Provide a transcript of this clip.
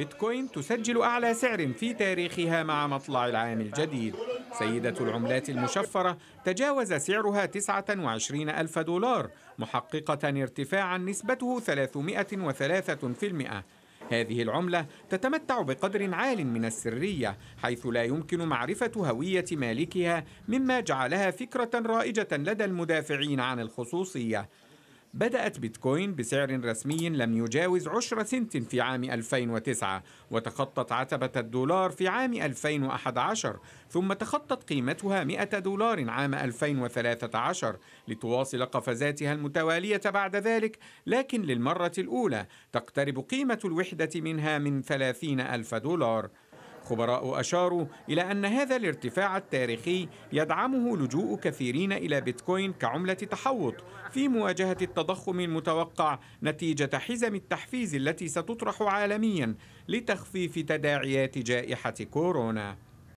بيتكوين تسجل أعلى سعر في تاريخها مع مطلع العام الجديد سيدة العملات المشفرة تجاوز سعرها 29 ألف دولار محققة ارتفاعا نسبته 303% هذه العملة تتمتع بقدر عال من السرية حيث لا يمكن معرفة هوية مالكها مما جعلها فكرة رائجة لدى المدافعين عن الخصوصية بدأت بيتكوين بسعر رسمي لم يجاوز 10 سنت في عام 2009 وتخطت عتبة الدولار في عام 2011 ثم تخطت قيمتها 100 دولار عام 2013 لتواصل قفزاتها المتوالية بعد ذلك لكن للمرة الأولى تقترب قيمة الوحدة منها من 30 ألف دولار الخبراء أشاروا إلى أن هذا الارتفاع التاريخي يدعمه لجوء كثيرين إلى بيتكوين كعملة تحوط في مواجهة التضخم المتوقع نتيجة حزم التحفيز التي ستطرح عالميا لتخفيف تداعيات جائحة كورونا